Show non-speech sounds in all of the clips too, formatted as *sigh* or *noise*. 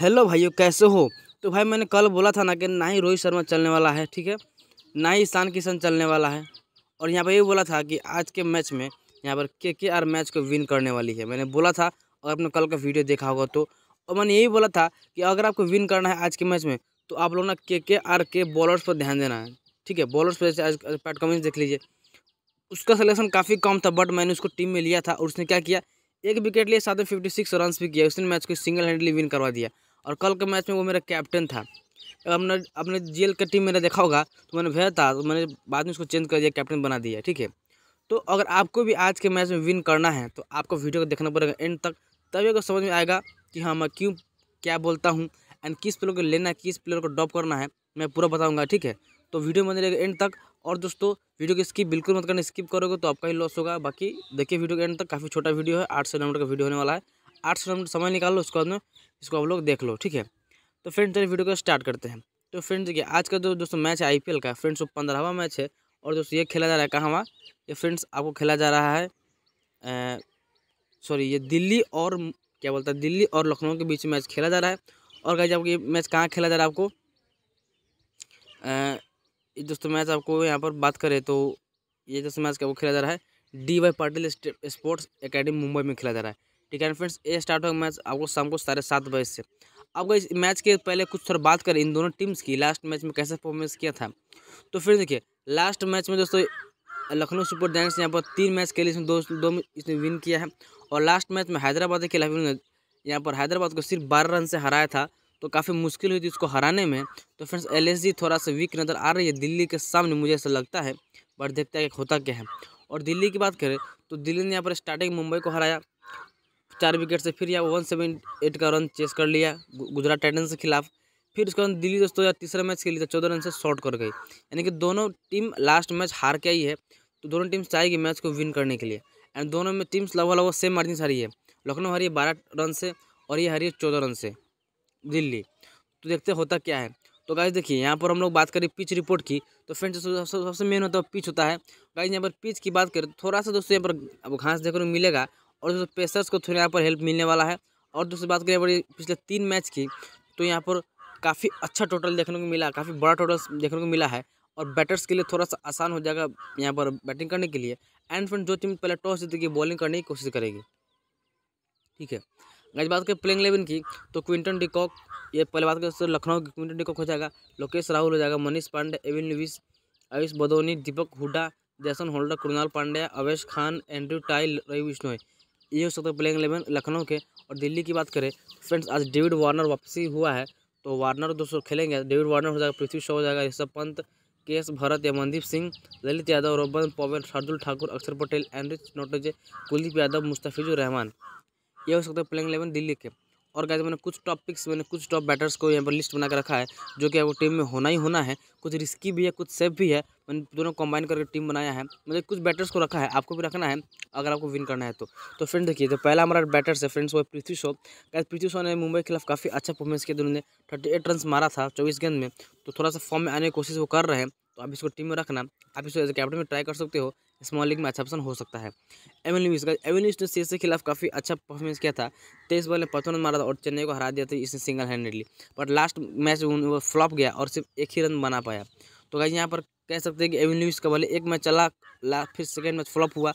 hello भाइयों कैसे हो तो भाई मैंने कल बोला था ना कि ना ही रोहित शर्मा चलने वाला है ठीक है ना ही ईशान किशन चलने वाला है और यहाँ पर ये बोला था कि आज के मैच में यहाँ पर के के आर मैच को विन करने वाली है मैंने बोला था और आपने कल का वीडियो देखा होगा तो और मैंने यही बोला था कि अगर आपको विन करना है आज के मैच में तो आप लोग ना के के आर के बॉलर्स पर ध्यान देना है ठीक है बॉलर्स पर जैसे आज पैट कमिंस देख लीजिए उसका सिलेक्शन काफ़ी कम था बट मैंने उसको टीम में लिया था और उसने क्या किया एक विकेट लिए साथ में फिफ्टी सिक्स रन भी किया उसने मैच को सिंगल हैंडली विन करवा दिया और कल के मैच में वो मेरा कैप्टन था हमने अपने जी का टीम मेरा देखा होगा तो मैंने भेजा था तो मैंने बाद में उसको चेंज कर दिया कैप्टन बना दिया ठीक है तो अगर आपको भी आज के मैच में विन करना है तो आपको वीडियो को देखना पड़ेगा एंड तक तभी अगर समझ में आएगा कि हाँ मैं क्यों क्या बोलता हूँ एंड किस प्लेयर को लेना है किस प्लेयर को ड्रॉप करना है मैं पूरा बताऊँगा ठीक है तो वीडियो मैंने रहेगा एंड तक और दोस्तों वीडियो की स्किप बिल्कुल मत करना स्किप करोगे तो आपका ही लॉस होगा बाकी देखिए वीडियो के एंड तक काफ़ी छोटा वीडियो है आठ सौ नंबर का वीडियो होने वाला है आठ सौ मिनट समय लो उसके बाद में इसको आप लोग देख लो ठीक है तो फ्रेंड्स चलिए वीडियो को स्टार्ट करते हैं तो फ्रेंड्स देखिए आज का जो दोस्तों मैच है आईपीएल का फ्रेंड्स वो पंद्रहवा मैच है और दोस्तों ये खेला जा रहा है कहाँ वहाँ ये फ्रेंड्स आपको खेला जा रहा है सॉरी ये दिल्ली और क्या बोलता है दिल्ली और लखनऊ के बीच मैच खेला जा रहा है और गाइज आपको ये मैच कहाँ खेला जा रहा है आपको ये दोस्तों मैच आपको यहाँ पर बात करें तो ये दोस्तों मैच आपको खेला जा रहा है D Y Patil sports academy Mumbai में खेला जा रहा है ठीक है फ्रेंड्स ये स्टार्ट होगा मैच आपको शाम को साढ़े सात बजे से अब इस मैच के पहले कुछ थोड़ा बात करें इन दोनों टीम्स की लास्ट मैच में कैसे परफॉर्मेंस किया था तो फिर देखिए लास्ट मैच में दोस्तों लखनऊ सुपर जायंट्स ने यहाँ पर तीन मैच खेले इसमें दो दो इसने विन किया है और लास्ट मैच में हैदराबाद के खिलाफ इन्होंने यहाँ पर हैदराबाद को सिर्फ बारह रन से हराया था तो काफ़ी मुश्किल हुई थी उसको हराने में तो फ्रेंड्स एल थोड़ा सा वीक नज़र आ रही है दिल्ली के सामने मुझे ऐसा लगता है बट देखते हैं होता क्या है और दिल्ली की बात करें तो दिल्ली ने यहाँ पर स्टार्टिंग मुंबई को हराया चार विकेट से फिर यहाँ वन सेवन एट का रन चेस कर लिया गुजरात टाइटन्स के खिलाफ फिर उसके बाद दिल्ली दोस्तों या तीसरा मैच खेली था तो चौदह रन से शॉर्ट कर गई यानी कि दोनों टीम लास्ट मैच हार के आई है तो दोनों टीम्स चाहेगी मैच को विन करने के लिए एंड दोनों में टीम्स लगभग लगभग सेम मार्जिन से हारी है लखनऊ हारी है बारह रन से और ये हारी है चौदह रन से दिल्ली तो देखते होता क्या है तो गाइज देखिए यहाँ पर हम लोग बात करें पिच रिपोर्ट की तो फ्रेंड्स सबसे मेन होता है पिच होता है गाइज यहाँ पर पिच की बात करें तो थोड़ा सा दोस्तों यहाँ पर अब घास देखने को मिलेगा और दोस्तों पेसर्स को थोड़ा यहाँ पर हेल्प मिलने वाला है और दोस्तों बात करें बड़ी पिछले तीन मैच की तो यहाँ पर काफ़ी अच्छा टोटल देखने को मिला काफ़ी बड़ा टोटल देखने को मिला है और बैटर्स के लिए थोड़ा सा आसान हो जाएगा यहाँ पर बैटिंग करने के लिए एंड फ्रेंड जो टीम पहले टॉस जीतेगी बॉलिंग करने की कोशिश करेगी ठीक है अगर बात करें प्लेइंग इलेवन की तो क्विंटन डिकॉक ये पहले बात करें तो लखनऊ की क्विंटन डिकॉक हो जाएगा लोकेश राहुल हो जाएगा Manish Pandey Evin Lewis Ayush Badoni Deepak Hooda Jason Holder Krunal Pandya Avesh Khan Andrew Tye Ravi Bishnoi ये हो सकता है प्लेइंग एलेवन लखनऊ के और दिल्ली की बात करें फ्रेंड्स आज डेविड वार्नर वापसी हुआ है तो वार्नर दोस्तों खेलेंगे डेविड वार्नर हो जाएगा पृथ्वी शो हो जाएगा Rishabh Pant K S Bharat Mandeep Singh Lalit Yadav Rovman Powell Shardul Thakur Axar Patel Anrich Nortje Kuldeep Yadav Mustafizur Rahman ये हो सकता है प्लेइंग एलेवन दिल्ली के और गाइज मैंने कुछ टॉपिक्स मैंने कुछ टॉप बैटर्स को यहाँ पर लिस्ट बना कर रखा है जो कि आपको टीम में होना ही होना है कुछ रिस्की भी है कुछ सेफ भी है मैंने दोनों कंबाइन करके टीम बनाया है मतलब कुछ बैटर्स को रखा है आपको भी रखना है अगर आपको विन करना है तो तो फ्रेंड देखिए तो पहला हमारा बैटर्स है फ्रेंड्स वो पृथ्वी शो गाइज पृथ्वी शो ने मुंबई के खिलाफ काफ़ी अच्छा परफॉर्मेंस किया उन्होंने थर्टी एट रन मारा था चौबीस गेंद में तो थोड़ा सा फॉर्म में आने की कोशिश वो कर रहे हैं तो आप इसको टीम में रखना आप इसको एज कैप्टन में ट्राई कर सकते हो स्मॉल लीग में अच्छा ऑप्शन हो सकता है एवन लिविस का एवन लिविस ने सी के खिलाफ काफ़ी अच्छा परफॉर्मेंस किया था तेईस बॉल में पचपन रन मारा था और चेन्नई को हरा दिया था इसने single handedly but last match वो फ्लॉप गया और सिर्फ एक ही रन बना पाया तो गाइज यहाँ पर कह सकते हैं कि एवन लिविस का भले एक मैच चला फिर सेकेंड मैच फ्लॉप हुआ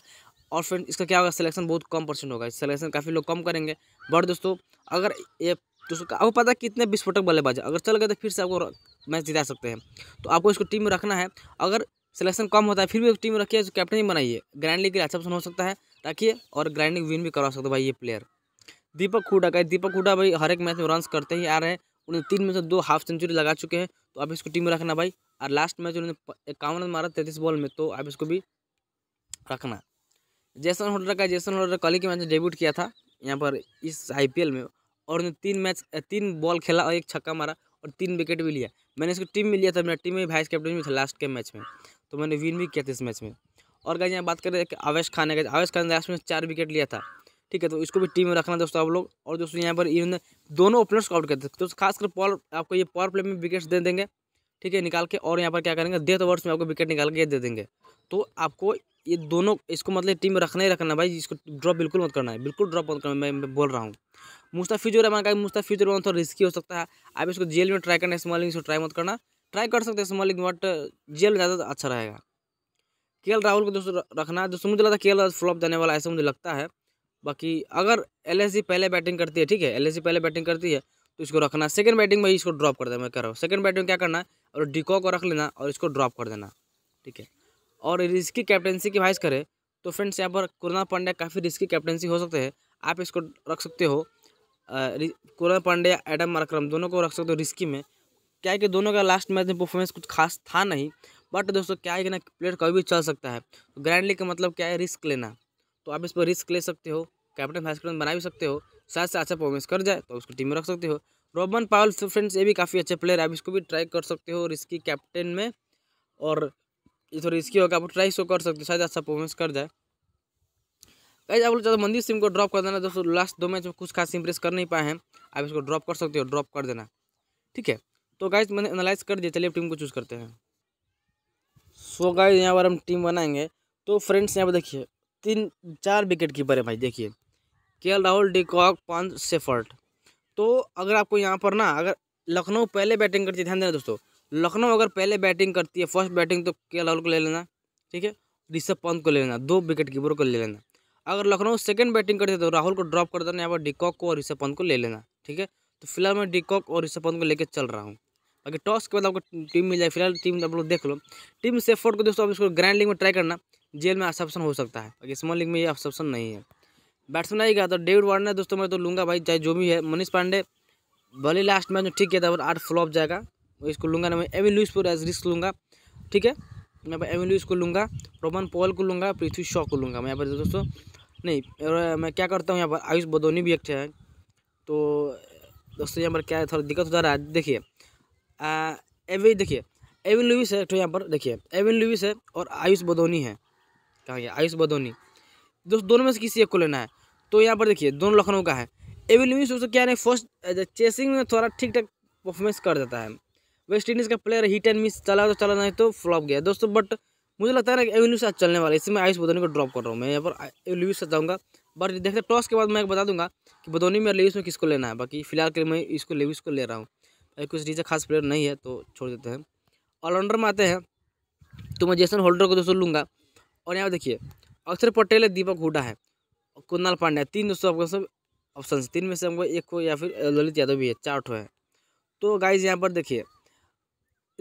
और फिर इसका क्या होगा सिलेक्शन बहुत कम परसेंट होगा सिलेक्शन काफ़ी लोग कम करेंगे बट दोस्तों अगर ये दोस्तों आपको पता है कितने विस्फोटक बल्लेबाज अगर चल गए तो फिर से आपको मैच जिता सकते हैं तो आपको इसको टीम में रखना है अगर सिलेक्शन कम होता है फिर भी टीम रखिए कैप्टन ही बनाइए ग्रैंड लीग के लिए अच्छा ऑप्शन हो सकता है रखिए और ग्रैंड लीग विन भी करवा सकते भाई ये प्लेयर दीपक हुडा का दीपक हुडा भाई हर एक मैच में रन्स करते ही आ रहे हैं उन्होंने तीन में से दो हाफ सेंचुरी लगा चुके हैं तो अभी इसको टीम में रखना भाई और लास्ट मैच उन्होंने इक्यावन रन मारा तैतीस बॉल में तो अब इसको भी रखना जैसन होल्डर का जैसन होल्डर कल के मैच में डेब्यूट किया था यहाँ पर इस आई में और उन्होंने तीन मैच तीन बॉल खेला और एक छक्का मारा और तीन विकेट भी लिया मैंने इसको टीम में लिया था मेरा टीम में वाइस कैप्टन भी था लास्ट के मैच में तो मैंने विन भी किया था इस मैच में और गाइज यहाँ बात करें कि आवेश खान का आवेश खान ने लास्ट में चार विकेट लिया था ठीक है तो इसको भी टीम में रखना दोस्तों आप लोग और दोस्तों यहाँ पर इन्होंने दोनों ओपनर्स को आउट कर दिया तो खासकर पॉल आपको ये पावर प्ले में विकेट्स दे देंगे ठीक है निकाल के और यहाँ पर क्या करेंगे डेथ ओवर्स में आपको विकेट निकाल के दे देंगे तो आपको ये दोनों इसको मतलब टीम में रखना ही रखना भाई इसको ड्रॉप बिल्कुल मत करना है बिल्कुल ड्रॉप मत करना मैं, बोल रहा हूँ मुस्ताफिजुर रहमान का मुस्ताफिजुर रहमान थोड़ा रिस्की हो सकता है आप इसको जेल में ट्राई करना स्मॉलिंग इसको ट्राई मत करना ट्राई कर सकते हैं स्मॉल लेकिन बट जेल ज़्यादा अच्छा रहेगा के राहुल को दोस्तों रखना है दोस्तों मुझे लगता है के फ्लॉप जाने वाला ऐसा मुझे लगता है बाकी अगर एल पहले बैटिंग करती है ठीक है एल पहले बैटिंग करती है तो इसको रखना सेकंड बैटिंग में इसको ड्रॉप कर देना मैं कह रहा हूँ सेकंड बैटिंग क्या करना है और डिकॉ को रख लेना और इसको ड्रॉप कर देना ठीक है और रिस्की कैप्टनसी की वाइस करें तो फ्रेंड्स यहाँ पर कुरना पांड्या काफ़ी रिस्की कैप्टनसी हो सकते हैं आप इसको रख सकते हो कुरना पांड्या एडम मार्क्रम दोनों को रख सकते हो रिस्की में क्या है कि दोनों का लास्ट मैच में परफॉर्मेंस कुछ खास था नहीं बट दोस्तों क्या है कि ना प्लेयर कभी भी चल सकता है तो ग्रैंडली का मतलब क्या है रिस्क लेना तो आप इस पर रिस्क ले सकते हो कैप्टन वाइस कैप्टन बना भी सकते हो शायद से अच्छा परफॉर्मेंस कर जाए तो उसको टीम में रख सकते हो रोबन पावल फ्रेंड्स ये भी काफ़ी अच्छे प्लेयर है आप इसको भी ट्राई कर सकते हो रिस्की कैप्टन में और ये थोड़ी तो रिस्की होगा आप ट्राई शो तो कर सकते हो शायद अच्छा परफॉर्मेंस कर जाए गाइज आप लोग तो मंदिर सिम को ड्रॉप कर देना दोस्तों लास्ट दो मैच में कुछ खास इंप्रेस कर नहीं पाए हैं आप इसको ड्रॉप कर सकते हो ड्रॉप कर देना ठीक है तो गाइज मैंने एनालाइज कर दिया चलिए टीम को चूज़ करते हैं सो गाइज यहाँ पर हम टीम बनाएंगे तो फ्रेंड्स यहाँ पर देखिए तीन चार विकेट कीपर है भाई देखिए के राहुल डिकॉक पंत सेफर्ट तो अगर आपको यहाँ पर ना अगर लखनऊ पहले बैटिंग करती है ध्यान देना दोस्तों लखनऊ अगर पहले बैटिंग करती है फर्स्ट बैटिंग तो के राहुल को ले लेना ठीक है ऋषभ पंत को ले लेना दो विकेट कीपर को ले लेना अगर लखनऊ सेकंड बैटिंग करती है तो राहुल को ड्रॉप कर देना यहाँ पर डिकॉक को और ऋषभ पंत को ले लेना ठीक है तो फिलहाल मैं डिकॉक और ऋषभ पंत को लेकर चल रहा हूँ बाकी टॉस के बाद आपको टीम मिल जाए फिलहाल टीम आप लोग देख लो टीम सेफोर्ड को दोस्तों आप इसको ग्रैंड लीग में ट्राई करना जेल में सब्सन हो सकता है बाकी स्मॉल लीग में ये सब्सन नहीं है बैट्समैन आएगा तो डेविड वार्नर दोस्तों मैं तो लूंगा भाई चाहे जो भी है मनीष पांडे भले लास्ट मैच में ठीक किया था और आठ फ्लॉप जाएगा इसको लूंगा ना मैं एवी लुइस पर एज रिस्क लूँगा ठीक है मैं यहाँ पर एविन लुइस को लूंगा रोमन पॉल को लूंगा पृथ्वी शॉ को लूँगा मैं यहाँ पर दोस्तों नहीं मैं क्या करता हूँ यहाँ पर आयुष बदोनी भी एक है तो दोस्तों यहाँ पर क्या थोड़ा दिक्कत जा रहा है देखिए एवी देखिए एविन लुविस है तो यहाँ पर देखिए एविन लुविस है और आयुष बदोनी है कहाँ गया आयुष बदोनी दोस्तों दोनों में से किसी एक को लेना है तो यहाँ पर देखिए दोनों लखनऊ का है एविन लुविस उसको क्या है फर्स्ट चेसिंग में थोड़ा ठीक ठाक परफॉर्मेंस कर देता है वेस्ट इंडीज़ का प्लेयर हिट एंड मिस चला तो चला नहीं तो फ्लॉप गया दोस्तों बट मुझे लगता है ना कि एविन लुविस आज चलने वाला है इससे आयुष बदोनी को ड्रॉप कर रहा हूँ मैं यहाँ पर एविन लुविस से जाऊँगा बट देखते टॉस के बाद मैं बता दूंगा कि बदोनी में और लेविस में किसको लेना है बाकी फिलहाल के लिए मैं इसको लेविस को ले रहा हूँ कुछ रीजा खास प्लेयर नहीं है तो छोड़ देते हैं ऑलराउंडर में आते हैं तो मैं जैसन होल्डर को दोस्तों लूँगा और यहाँ देखिए अक्षर पटेल है दीपक हुडा है कुंदाल पांड्या तीन दोस्तों आपको सब ऑप्शन तीन में से हमको एक को या फिर ललित यादव भी है चार ठो है तो गाइज यहाँ पर देखिए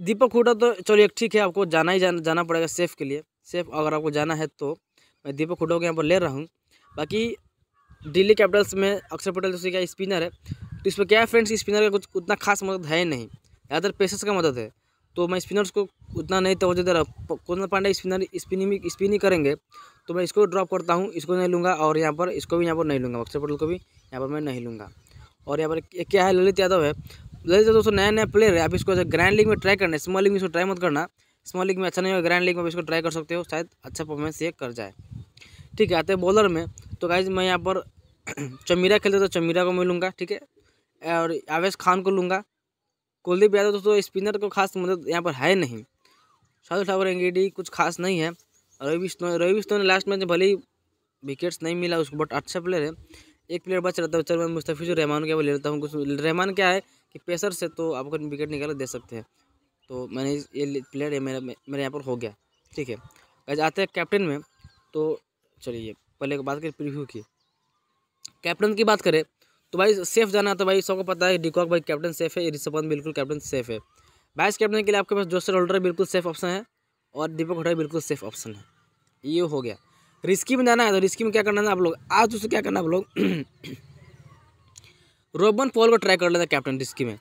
दीपक हुडा तो चलिए ठीक है आपको जाना ही जाना जाना पड़ेगा सेफ के लिए सेफ अगर आपको जाना है तो मैं दीपक हुडा को यहाँ पर ले रहा हूँ बाकी दिल्ली कैपिटल्स में अक्षर पटेल दोस्तों का स्पिनर है तो इसमें क्या है फ्रेंड्स स्पिनर का कुछ उतना खास मदद है नहीं ज़्यादातर पेसर्स का मदद है तो मैं स्पिनर्स को उतना नहीं तो दे रहा कौन पांडे स्पिनर स्पिनिंग स्पिनिंग करेंगे तो मैं इसको ड्रॉप करता हूँ इसको नहीं लूँगा और यहाँ पर इसको भी यहाँ पर नहीं लूँगा बक्सर पटेल को भी यहाँ पर मैं नहीं लूँगा और यहाँ पर क्या है ललित यादव है ललित यादव दोस्तों नया नया प्लेयर है आप इसको ग्रैंड लीग में ट्राई करना स्मॉल लीग में इसको ट्राई मत करना स्मॉल लीग में अच्छा नहीं होगा ग्रैंड लीग में इसको ट्राई कर सकते हो शायद अच्छा परफॉर्मेंस ये कर जाए ठीक है आते हैं बॉलर में तो गाइज मैं यहाँ पर *clears throat* चमीरा खेलते तो चमीरा को मिलूंगा ठीक है और आवेश खान को लूँगा कुलदीप यादव दोस्तों तो स्पिनर को खास मदद यहाँ पर है नहीं शाह ठाकुर एंगेडी कुछ खास नहीं है रवि बिश्नोई रवि विष्णु ने लास्ट मैच में भले ही विकेट्स नहीं मिला उसको बट अच्छा प्लेयर है एक प्लेयर बच रहता है चल मैं मुस्तफिजुर रहमान के ले लेता हूँ कुछ रहमान क्या है कि पेसर से तो आपको विकेट निकाल दे सकते हैं तो मैंने ये प्लेयर है मेरा मेरे यहाँ पर हो गया ठीक है आज आते हैं कैप्टन में तो चलिए पहले बात करें प्रीव्यू की कैप्टन की बात करें तो भाई सेफ जाना है तो भाई सबको पता है डिकॉक भाई कैप्टन सेफ है ऋषभ पंत बिल्कुल कैप्टन सेफ है वाइस कैप्टन के लिए आपके पास जोसर होल्डर बिल्कुल सेफ ऑप्शन है और दीपक हुडा बिल्कुल सेफ ऑप्शन है ये हो गया रिस्की में जाना है तो रिस्की में क्या करना है आप लोग आज उसे क्या करना आप लोग रोबन पॉल को ट्राई कर लेना कैप्टन रिस्की में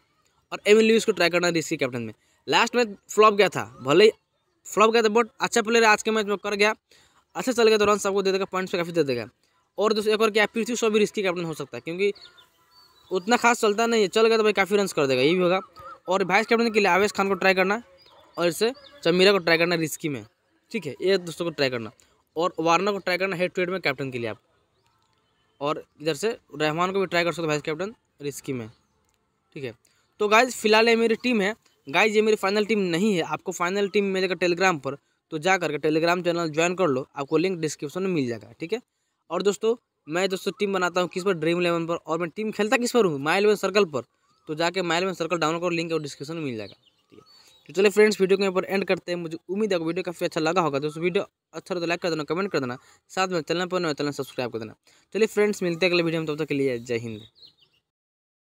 और एविन लुइस को ट्राई करना रिस्की कैप्टन में लास्ट मैच फ्लॉप गया था भले ही फ्लॉप गया था बट अच्छा प्लेयर आज के मैच में कर गया अच्छा चल गया तो रन सबको दे देगा पॉइंट्स काफ़ी दे देगा और दोस्तों एक और क्या पृथ्वी शो भी रिस्की कैप्टन हो सकता है क्योंकि उतना खास चलता नहीं है चल गया तो भाई काफ़ी रन कर देगा ये भी होगा और वाइस कैप्टन के लिए आवेश खान को ट्राई करना और इससे चमीरा को ट्राई करना रिस्की में ठीक है ये दोस्तों को ट्राई करना और वार्नर को ट्राई करना हेड टू हेड में कैप्टन के लिए आप और इधर से रहमान को भी ट्राई कर सकते हो वाइस कैप्टन रिस्की में ठीक है तो गाइज फिलहाल ये मेरी टीम है गाइज ये मेरी फाइनल टीम नहीं है आपको फाइनल टीम मिलेगा टेलीग्राम पर तो जा करके टेलीग्राम चैनल ज्वाइन कर लो आपको लिंक डिस्क्रिप्शन में मिल जाएगा ठीक है और दोस्तों मैं दोस्तों टीम बनाता हूँ किस पर ड्रीम इलेवन पर और मैं टीम खेलता किस पर हूँ माई इलेवन सर्कल पर तो जाके माई इलेवन सर्कल डाउनलोड करो लिंक और डिस्क्रिप्शन में मिल जाएगा ठीक है तो चलिए फ्रेंड्स वीडियो को यहाँ पर एंड करते हैं मुझे उम्मीद है वीडियो काफ़ी अच्छा लगा होगा दोस्तों वीडियो अच्छा तो लाइक कर देना कमेंट कर देना साथ में चैनल पर चलना तो चैनल सब्सक्राइब कर देना चलिए फ्रेंड्स मिलते हैं अगले वीडियो में तब तक के लिए जय हिंद